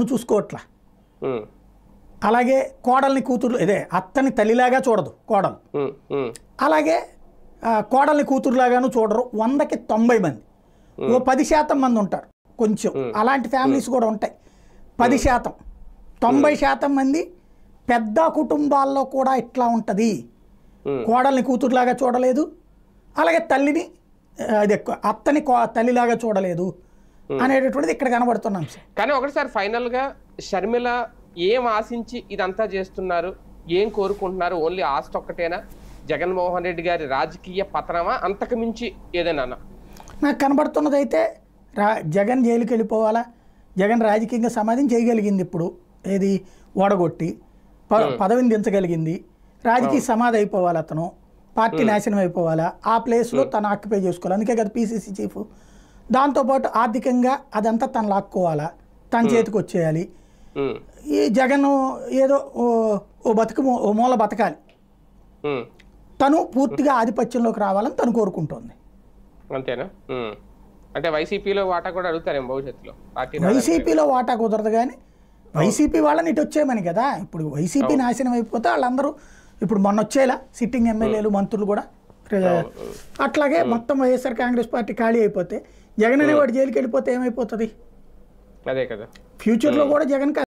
నువ్వు చూసుకోవట్లా అలాగే కోడల్ని కూతురు ఇదే అత్తని తల్లిలాగా చూడదు కోడలు అలాగే కోడల్ని కూతురులాగాను చూడరు వందకి తొంభై మంది ఓ పది శాతం మంది ఉంటారు కొంచెం అలాంటి ఫ్యామిలీస్ కూడా ఉంటాయి పది శాతం తొంభై శాతం మంది పెద్ద కుటుంబాల్లో కూడా ఇట్లా ఉంటుంది కోడల్ని కూతురులాగా చూడలేదు అలాగే తల్లిని అదే అత్తని తల్లిలాగా చూడలేదు అనేటటువంటిది ఇక్కడ కనబడుతున్నాం కానీ ఒకటిసారి ఫైనల్ గా షర్మిల ఏం ఆశించి ఇదంతా చేస్తున్నారు ఏం కోరుకుంటున్నారు ఓన్లీ ఆస్ట్ ఒక్కటేనా జగన్మోహన్ రెడ్డి గారి రాజకీయ పతనమా అంతకు మించి ఏదైనా నాకు కనబడుతున్నది అయితే రా జగన్ జైలుకి వెళ్ళిపోవాలా జగన్ రాజకీయంగా సమాధిని చేయగలిగింది ఇప్పుడు ఏది ఓడగొట్టి పదవిని దించగలిగింది రాజకీయ సమాధి అయిపోవాలి అతను పార్టీ నాశనం అయిపోవాలా ఆ ప్లేస్లో తను ఆక్యుపై చేసుకోవాలి అందుకే కదా పీసీసీ చీఫ్ దాంతోపాటు ఆర్థికంగా అదంతా తను లాక్కోవాలా తన చేతికి వచ్చేయాలి ఈ జగన్ ఏదో ఓ బతుకు ఓ మూల బతకాలి తను పూర్తిగా ఆధిపత్యంలోకి రావాలని తను కోరుకుంటోంది అంతేనా అంటే వైసీపీలో వాటా కూడా అడుగుతారేమో భవిష్యత్తులో వైసీపీలో వాటా కుదరదు కానీ వైసీపీ వాళ్ళని ఇటు వచ్చేయమని కదా ఇప్పుడు వైసీపీ నాశనం అయిపోతే వాళ్ళందరూ ఇప్పుడు మొన్న వచ్చేలా సిట్టింగ్ ఎమ్మెల్యేలు మంత్రులు కూడా అట్లాగే మొత్తం వైఎస్ఆర్ కాంగ్రెస్ పార్టీ ఖాళీ అయిపోతే జగన్ అనేవాడు జైలుకి వెళ్ళిపోతే ఏమైపోతుంది అదే కదా ఫ్యూచర్లో కూడా జగన్